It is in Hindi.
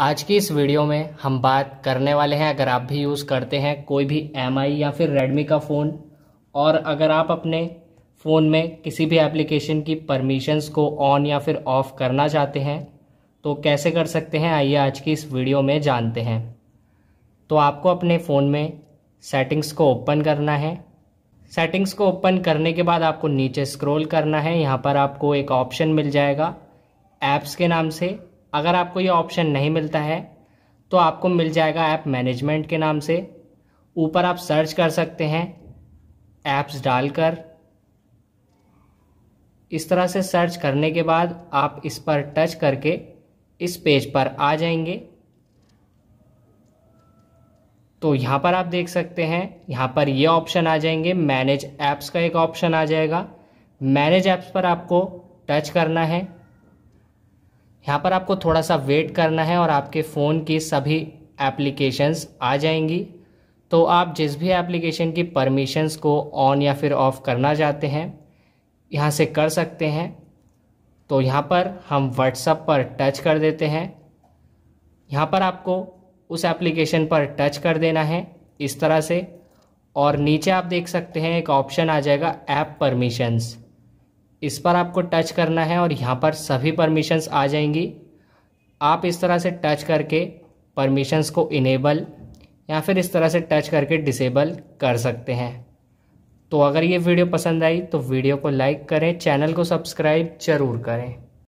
आज की इस वीडियो में हम बात करने वाले हैं अगर आप भी यूज़ करते हैं कोई भी एम या फिर रेडमी का फ़ोन और अगर आप अपने फ़ोन में किसी भी एप्लीकेशन की परमिशंस को ऑन या फिर ऑफ़ करना चाहते हैं तो कैसे कर सकते हैं आइए आज की इस वीडियो में जानते हैं तो आपको अपने फ़ोन में सेटिंग्स को ओपन करना है सेटिंग्स को ओपन करने के बाद आपको नीचे स्क्रॉल करना है यहाँ पर आपको एक ऑप्शन मिल जाएगा ऐप्स के नाम से अगर आपको ये ऑप्शन नहीं मिलता है तो आपको मिल जाएगा ऐप मैनेजमेंट के नाम से ऊपर आप सर्च कर सकते हैं ऐप्स डालकर इस तरह से सर्च करने के बाद आप इस पर टच करके इस पेज पर आ जाएंगे तो यहाँ पर आप देख सकते हैं यहाँ पर ये ऑप्शन आ जाएंगे मैनेज ऐप्स का एक ऑप्शन आ जाएगा मैनेज ऐप्स पर आपको टच करना है यहाँ पर आपको थोड़ा सा वेट करना है और आपके फ़ोन की सभी एप्लीकेशंस आ जाएंगी तो आप जिस भी एप्लीकेशन की परमिशंस को ऑन या फिर ऑफ़ करना चाहते हैं यहाँ से कर सकते हैं तो यहाँ पर हम व्हाट्सअप पर टच कर देते हैं यहाँ पर आपको उस एप्लीकेशन पर टच कर देना है इस तरह से और नीचे आप देख सकते हैं एक ऑप्शन आ जाएगा ऐप परमिशंस इस पर आपको टच करना है और यहाँ पर सभी परमिशंस आ जाएंगी आप इस तरह से टच करके परमिशंस को इनेबल या फिर इस तरह से टच करके डिसेबल कर सकते हैं तो अगर ये वीडियो पसंद आई तो वीडियो को लाइक करें चैनल को सब्सक्राइब ज़रूर करें